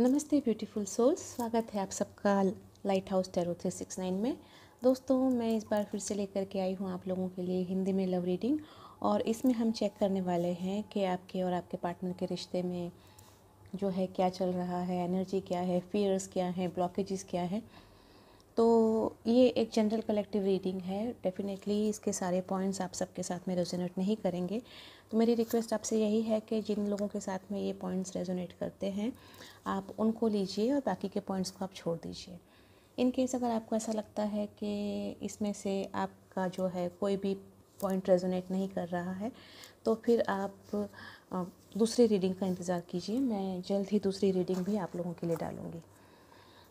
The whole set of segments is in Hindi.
नमस्ते ब्यूटीफुल सोल्स स्वागत है आप सबका light house tarot three six nine में दोस्तों मैं इस बार फिर से लेकर के आई हूँ आप लोगों के लिए हिंदी में लव रीडिंग और इसमें हम चेक करने वाले हैं कि आपके और आपके पार्टनर के रिश्ते में जो है क्या चल रहा है एनर्जी क्या है फियर्स क्या हैं ब्लॉकेजेस क्या हैं तो ये एक जनरल कलेक्टिव रीडिंग है डेफिनेटली इसके सारे पॉइंट्स आप सबके साथ में रेजोनेट नहीं करेंगे तो मेरी रिक्वेस्ट आपसे यही है कि जिन लोगों के साथ में ये पॉइंट्स रेजोनेट करते हैं आप उनको लीजिए और बाकी के पॉइंट्स को आप छोड़ दीजिए इन केस अगर आपको ऐसा लगता है कि इसमें से आपका जो है कोई भी पॉइंट रेजोनेट नहीं कर रहा है तो फिर आप दूसरी रीडिंग का इंतज़ार कीजिए मैं जल्द ही दूसरी रीडिंग भी आप लोगों के लिए डालूँगी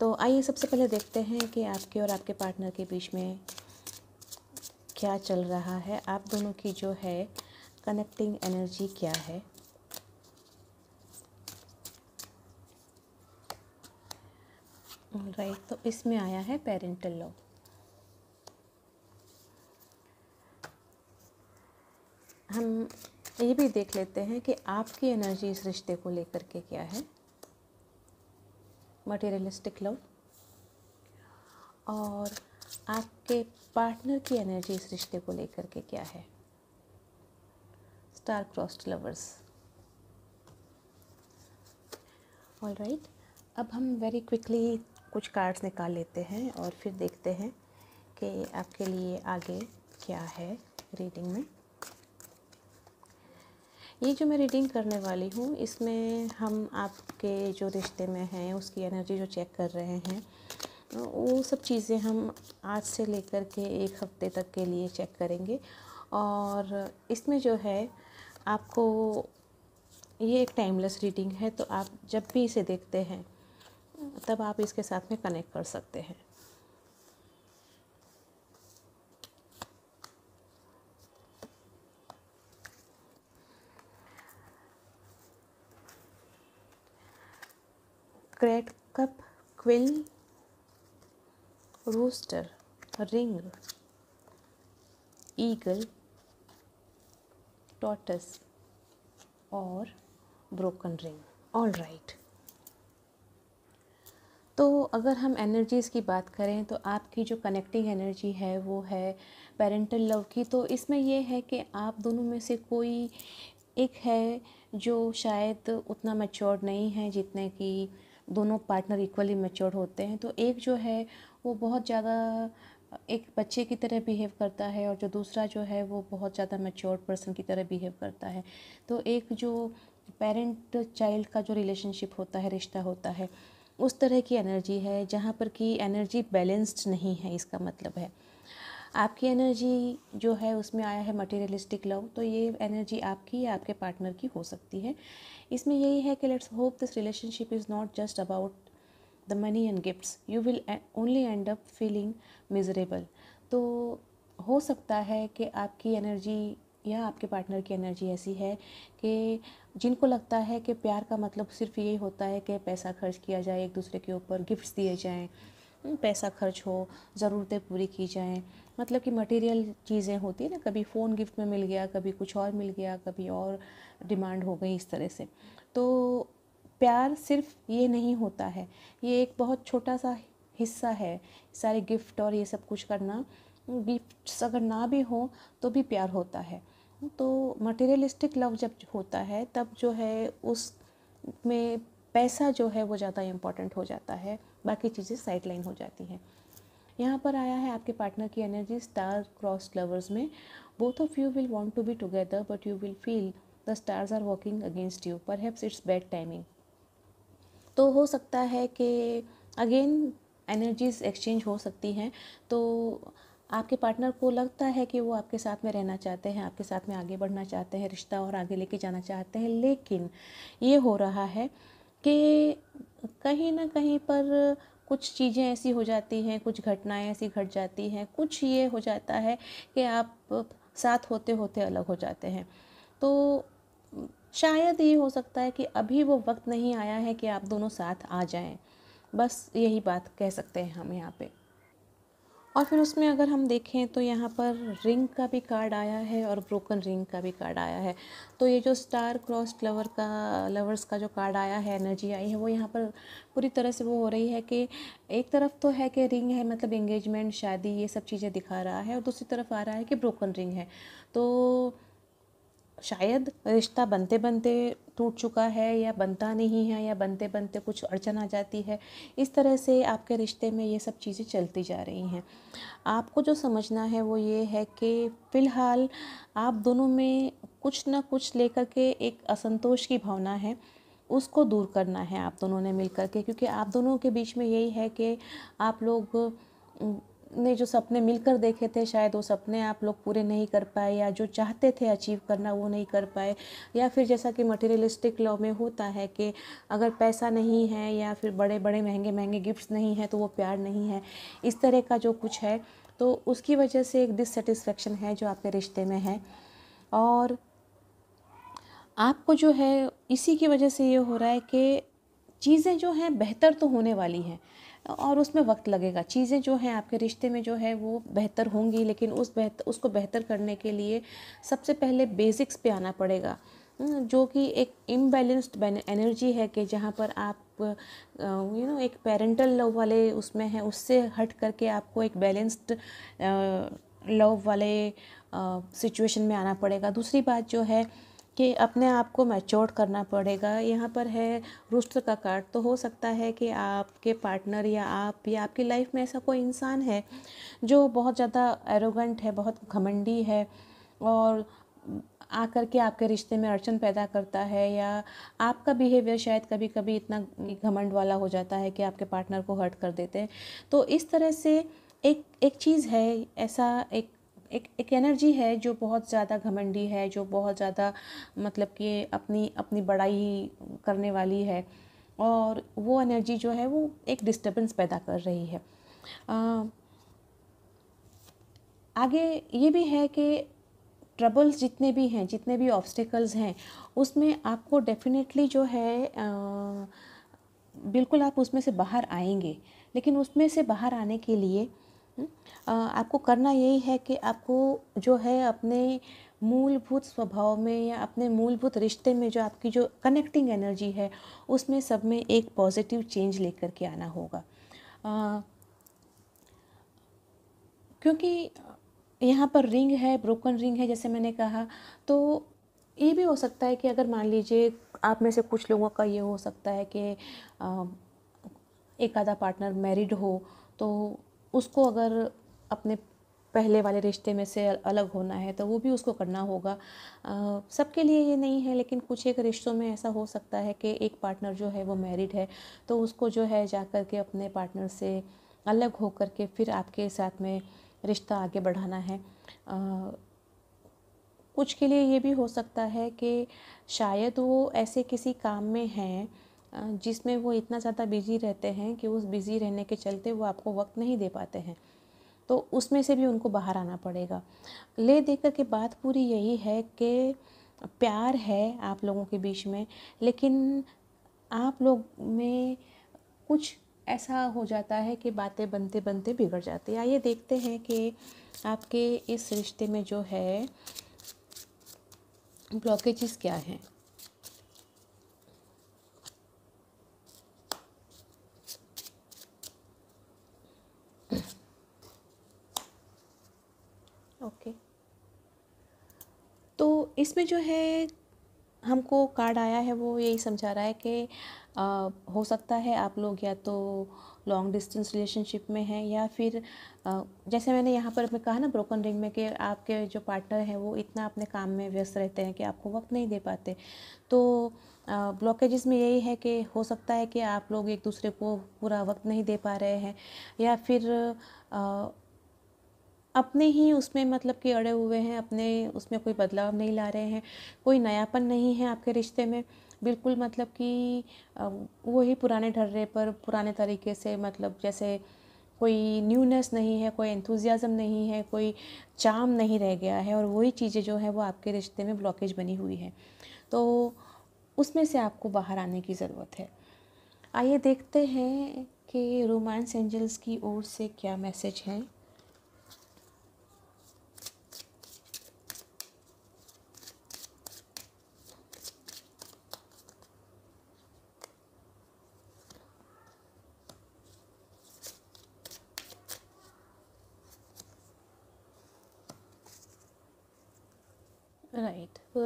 तो आइए सबसे पहले देखते हैं कि आपके और आपके पार्टनर के बीच में क्या चल रहा है आप दोनों की जो है कनेक्टिंग एनर्जी क्या है राइट तो इसमें आया है पेरेंटल लॉ हम ये भी देख लेते हैं कि आपकी एनर्जी इस रिश्ते को लेकर के क्या है मटेरियलिस्टिक लव और आपके पार्टनर की एनर्जी इस रिश्ते को लेकर के क्या है star crossed lovers all right अब हम वेरी क्विकली कुछ कार्ड्स निकाल लेते हैं और फिर देखते हैं कि आपके लिए आगे क्या है रीडिंग में ये जो मैं रीडिंग करने वाली हूँ इसमें हम आपके जो रिश्ते में हैं उसकी एनर्जी जो चेक कर रहे हैं वो सब चीज़ें हम आज से लेकर के एक हफ्ते तक के लिए चेक करेंगे और इसमें जो है आपको ये एक टाइमलेस रीडिंग है तो आप जब भी इसे देखते हैं तब आप इसके साथ में कनेक्ट कर सकते हैं crate cup quill rooster ring eagle टॉटस और ब्रोकन रिंग ऑल राइट तो अगर हम एनर्जीज़ की बात करें तो आपकी जो कनेक्टिंग एनर्जी है वो है पेरेंटल लव की तो इसमें ये है कि आप दोनों में से कोई एक है जो शायद उतना मैच्योर नहीं है जितने की दोनों पार्टनर इक्वली मेच्योर होते हैं तो एक जो है वो बहुत ज़्यादा एक बच्चे की तरह बिहेव करता है और जो दूसरा जो है वो बहुत ज़्यादा मेच्योर पर्सन की तरह बिहेव करता है तो एक जो पेरेंट चाइल्ड का जो रिलेशनशिप होता है रिश्ता होता है उस तरह की एनर्जी है जहाँ पर कि एनर्जी बैलेंस्ड नहीं है इसका मतलब है आपकी एनर्जी जो है उसमें आया है मटेरियलिस्टिक लव तो ये एनर्जी आपकी या आपके पार्टनर की हो सकती है इसमें यही है कि let's hope this relationship is not just about the money and gifts you will only end up feeling miserable तो हो सकता है कि आपकी एनर्जी या आपके पार्टनर की एनर्जी ऐसी है कि जिनको लगता है कि प्यार का मतलब सिर्फ यही होता है कि पैसा खर्च किया जाए एक दूसरे के ऊपर गिफ्ट्स दिए जाएँ हम्म, पैसा खर्च हो ज़रूरतें पूरी की जाएँ मतलब कि मटेरियल चीज़ें होती है ना कभी फ़ोन गिफ्ट में मिल गया कभी कुछ और मिल गया कभी और डिमांड हो गई इस तरह से तो प्यार सिर्फ ये नहीं होता है ये एक बहुत छोटा सा हिस्सा है सारे गिफ्ट और ये सब कुछ करना गिफ्ट्स अगर ना भी हो तो भी प्यार होता है तो मटेरियलिस्टिक लव जब होता है तब जो है उस में पैसा जो है वो ज़्यादा इम्पॉर्टेंट हो जाता है बाकी चीज़ें साइड लाइन हो जाती हैं यहाँ पर आया है आपके पार्टनर की एनर्जी स्टार क्रॉस लवर्स में both of you will want to be together but you will feel the stars are working against you perhaps it's bad timing तो हो सकता है कि अगेन एनर्जीज एक्सचेंज हो सकती हैं तो आपके पार्टनर को लगता है कि वो आपके साथ में रहना चाहते हैं आपके साथ में आगे बढ़ना चाहते हैं रिश्ता और आगे लेके जाना चाहते हैं लेकिन ये हो रहा है कि कहीं ना कहीं पर कुछ चीज़ें ऐसी हो जाती हैं कुछ घटनाएं ऐसी घट जाती हैं कुछ ये हो जाता है कि आप साथ होते होते अलग हो जाते हैं तो शायद ये हो सकता है कि अभी वो वक्त नहीं आया है कि आप दोनों साथ आ जाएं बस यही बात कह सकते हैं हम यहाँ पे और फिर उसमें अगर हम देखें तो यहाँ पर रिंग का भी कार्ड आया है और ब्रोकन रिंग का भी कार्ड आया है तो ये जो स्टार क्रॉस्ड लवर का लवर्स का जो कार्ड आया है एनर्जी आई है वो यहाँ पर पूरी तरह से वो हो रही है कि एक तरफ तो है कि रिंग है मतलब इंगेजमेंट शादी ये सब चीज़ें दिखा रहा है और दूसरी तरफ आ रहा है कि ब्रोकन रिंग है तो शायद रिश्ता बनते बनते टूट चुका है या बनता नहीं है या बनते बनते कुछ अड़चन आ जाती है इस तरह से आपके रिश्ते में ये सब चीज़ें चलती जा रही हैं आपको जो समझना है वो ये है कि फ़िलहाल आप दोनों में कुछ ना कुछ लेकर के एक असंतोष की भावना है उसको दूर करना है आप दोनों ने मिल के क्योंकि आप दोनों के बीच में यही है कि आप लोग ने जो सपने मिलकर देखे थे शायद वो सपने आप लोग पूरे नहीं कर पाए या जो चाहते थे अचीव करना वो नहीं कर पाए या फिर जैसा कि मटेरियलिस्टिक लॉ में होता है कि अगर पैसा नहीं है या फिर बड़े बड़े महंगे महंगे गिफ्ट्स नहीं हैं तो वो प्यार नहीं है इस तरह का जो कुछ है तो उसकी वजह से एक डिससेटिस्फेक्शन है जो आपके रिश्ते में है और आपको जो है इसी की वजह से ये हो रहा है कि चीज़ें जो हैं बेहतर तो होने वाली हैं और उसमें वक्त लगेगा चीज़ें जो हैं आपके रिश्ते में जो है वो बेहतर होंगी लेकिन उस बेहतर उसको बेहतर करने के लिए सबसे पहले बेसिक्स पे आना पड़ेगा जो कि एक इम्बेलेंस्ड एनर्जी है कि जहाँ पर आप यू नो एक पेरेंटल लव वाले उसमें हैं उससे हट करके आपको एक बैलेंस्ड लव वाले सिचुएशन में आना पड़ेगा दूसरी बात जो है कि अपने आप को मैच्योर करना पड़ेगा यहाँ पर है रुष्ट का कार्ड तो हो सकता है कि आपके पार्टनर या आप या आपकी लाइफ में ऐसा कोई इंसान है जो बहुत ज़्यादा एरोगेंट है बहुत घमंडी है और आकर के आपके रिश्ते में अड़चन पैदा करता है या आपका बिहेवियर शायद कभी कभी इतना घमंड वाला हो जाता है कि आपके पार्टनर को हर्ट कर देते हैं तो इस तरह से एक एक चीज़ है ऐसा एक एक एक एनर्जी है जो बहुत ज़्यादा घमंडी है जो बहुत ज़्यादा मतलब कि अपनी अपनी बड़ाई करने वाली है और वो एनर्जी जो है वो एक डिस्टर्बेंस पैदा कर रही है आ, आगे ये भी है कि ट्रबल्स जितने भी हैं जितने भी ऑब्स्टिकल्स हैं उसमें आपको डेफिनेटली जो है आ, बिल्कुल आप उसमें से बाहर आएंगे लेकिन उसमें से बाहर आने के लिए आपको करना यही है कि आपको जो है अपने मूलभूत स्वभाव में या अपने मूलभूत रिश्ते में जो आपकी जो कनेक्टिंग एनर्जी है उसमें सब में एक पॉजिटिव चेंज लेकर के आना होगा आ, क्योंकि यहाँ पर रिंग है ब्रोकन रिंग है जैसे मैंने कहा तो ये भी हो सकता है कि अगर मान लीजिए आप में से कुछ लोगों का ये हो सकता है कि आ, एक आधा पार्टनर मैरिड हो तो उसको अगर अपने पहले वाले रिश्ते में से अलग होना है तो वो भी उसको करना होगा सबके लिए ये नहीं है लेकिन कुछ एक रिश्तों में ऐसा हो सकता है कि एक पार्टनर जो है वो मैरिड है तो उसको जो है जा कर के अपने पार्टनर से अलग हो कर के फिर आपके साथ में रिश्ता आगे बढ़ाना है आ, कुछ के लिए ये भी हो सकता है कि शायद वो ऐसे किसी काम में हैं जिसमें वो इतना ज़्यादा बिज़ी रहते हैं कि उस बिज़ी रहने के चलते वो आपको वक्त नहीं दे पाते हैं तो उसमें से भी उनको बाहर आना पड़ेगा ले देकर कर के बात पूरी यही है कि प्यार है आप लोगों के बीच में लेकिन आप लोग में कुछ ऐसा हो जाता है कि बातें बनते बनते बिगड़ जाती है आइए देखते हैं कि आपके इस रिश्ते में जो है ब्लॉकेजेस क्या हैं इसमें जो है हमको कार्ड आया है वो यही समझा रहा है कि आ, हो सकता है आप लोग या तो लॉन्ग डिस्टेंस रिलेशनशिप में हैं या फिर आ, जैसे मैंने यहाँ पर मैं कहा ना ब्रोकन रिंग में कि आपके जो पार्टनर हैं वो इतना अपने काम में व्यस्त रहते हैं कि आपको वक्त नहीं दे पाते तो ब्लॉकेजेस में यही है कि हो सकता है कि आप लोग एक दूसरे को पूरा वक्त नहीं दे पा रहे हैं या फिर आ, अपने ही उसमें मतलब कि अड़े हुए हैं अपने उसमें कोई बदलाव नहीं ला रहे हैं कोई नयापन नहीं है आपके रिश्ते में बिल्कुल मतलब कि वही पुराने ढर्रे पर पुराने तरीके से मतलब जैसे कोई न्यूनेस नहीं है कोई एंथुजियाज़म नहीं है कोई चाम नहीं रह गया है और वही चीज़ें जो है वो आपके रिश्ते में ब्लॉकेज बनी हुई है तो उसमें से आपको बाहर आने की ज़रूरत है आइए देखते हैं कि रोमांस एंजल्स की ओर से क्या मैसेज है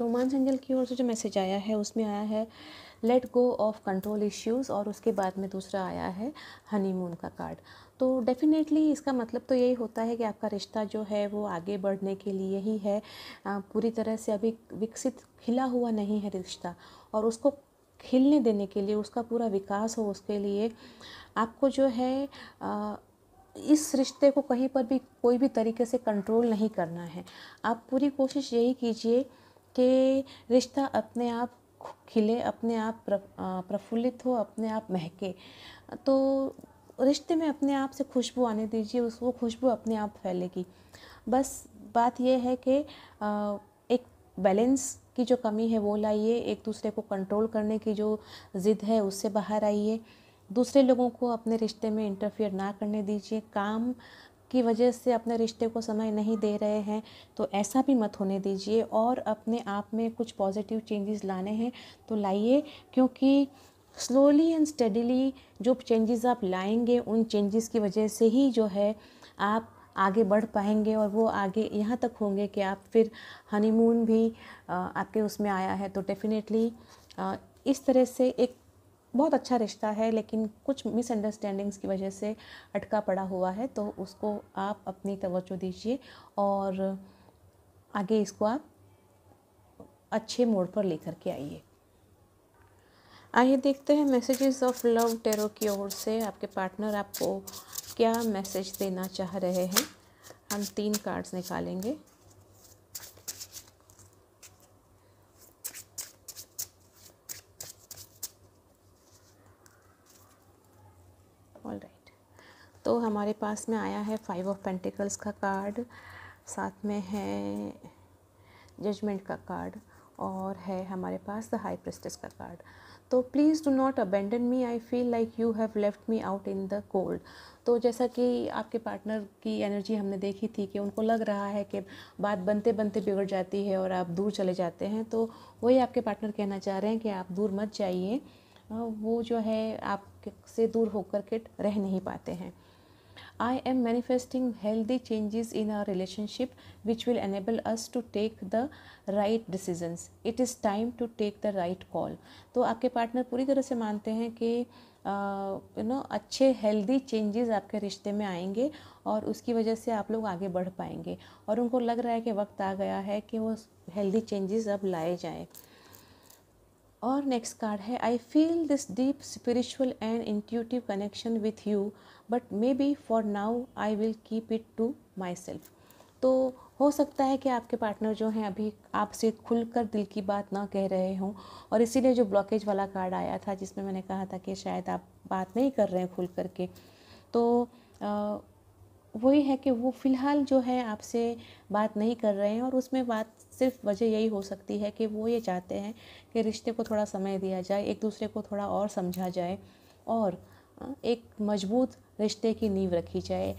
रोमांस एंजल की ओर से जो मैसेज आया है उसमें आया है let go of control issues और उसके बाद में दूसरा आया है हनीमून का कार्ड तो डेफ़िनेटली इसका मतलब तो यही होता है कि आपका रिश्ता जो है वो आगे बढ़ने के लिए ही है पूरी तरह से अभी विकसित खिला हुआ नहीं है रिश्ता और उसको खिलने देने के लिए उसका पूरा विकास हो उसके लिए आपको जो है आ, इस रिश्ते को कहीं पर भी कोई भी तरीके से कंट्रोल नहीं करना है आप पूरी कोशिश यही कीजिए कि रिश्ता अपने आप खिले अपने आप प्रफुल्लित हो अपने आप महके तो रिश्ते में अपने आप से खुशबू आने दीजिए उस वो खुशबू अपने आप फैलेगी बस बात यह है कि एक बैलेंस की जो कमी है वो लाइए एक दूसरे को कंट्रोल करने की जो ज़िद है उससे बाहर आइए दूसरे लोगों को अपने रिश्ते में इंटरफियर ना करने दीजिए काम की वजह से अपने रिश्ते को समय नहीं दे रहे हैं तो ऐसा भी मत होने दीजिए और अपने आप में कुछ पॉजिटिव चेंजेस लाने हैं तो लाइए क्योंकि स्लोली एंड स्टडीली जो चेंजेस आप लाएंगे उन चेंजेस की वजह से ही जो है आप आगे बढ़ पाएंगे और वो आगे यहाँ तक होंगे कि आप फिर हनीमून भी आपके उसमें आया है तो डेफ़िनेटली इस तरह से एक बहुत अच्छा रिश्ता है लेकिन कुछ मिसअंडरस्टैंडिंग्स की वजह से अटका पड़ा हुआ है तो उसको आप अपनी तवज्जो दीजिए और आगे इसको आप अच्छे मोड़ पर लेकर के आइए आइए देखते हैं मैसेजेस ऑफ लव टेरो की ओर से आपके पार्टनर आपको क्या मैसेज देना चाह रहे हैं हम तीन कार्ड्स निकालेंगे तो हमारे पास में आया है फाइव ऑफ पेंटिकल्स का कार्ड साथ में है जजमेंट का कार्ड और है हमारे पास द हाई प्रेस्टिस का कार्ड तो please do not abandon me I feel like you have left me out in the cold तो जैसा कि आपके पार्टनर की एनर्जी हमने देखी थी कि उनको लग रहा है कि बात बनते बनते बिगड़ जाती है और आप दूर चले जाते हैं तो वही आपके पार्टनर कहना चाह रहे हैं कि आप दूर मत जाइए वो जो है आपसे दूर होकर के रह नहीं पाते हैं I am manifesting healthy changes in our relationship which will enable us to take the right decisions. It is time to take the right call. तो आपके पार्टनर पूरी तरह से मानते हैं कि यू नो अच्छे हेल्दी चेंजेस आपके रिश्ते में आएंगे और उसकी वजह से आप लोग आगे बढ़ पाएंगे और उनको लग रहा है कि वक्त आ गया है कि वो हेल्दी चेंजेस अब लाए जाएँ और नेक्स्ट कार्ड है I feel this deep spiritual and intuitive connection with you but maybe for now I will keep it to myself तो हो सकता है कि आपके पार्टनर जो हैं अभी आपसे खुलकर दिल की बात ना कह रहे हों और इसीलिए जो ब्लॉकेज वाला कार्ड आया था जिसमें मैंने कहा था कि शायद आप बात नहीं कर रहे हैं खुल कर के तो वही है कि वो फ़िलहाल जो है आपसे बात नहीं कर रहे हैं और उसमें बात सिर्फ वजह यही हो सकती है कि वो ये चाहते हैं कि रिश्ते को थोड़ा समय दिया जाए एक दूसरे को थोड़ा और समझा जाए और एक मजबूत रिश्ते की नींव रखी जाए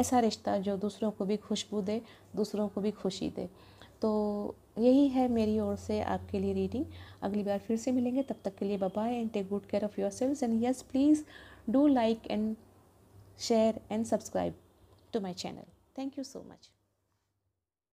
ऐसा रिश्ता जो दूसरों को भी खुशबू दे दूसरों को भी खुशी दे तो यही है मेरी ओर से आपके लिए रीडिंग अगली बार फिर से मिलेंगे तब तक के लिए bye and take good care of your selves and yes please do like and share and subscribe to my channel thank you so much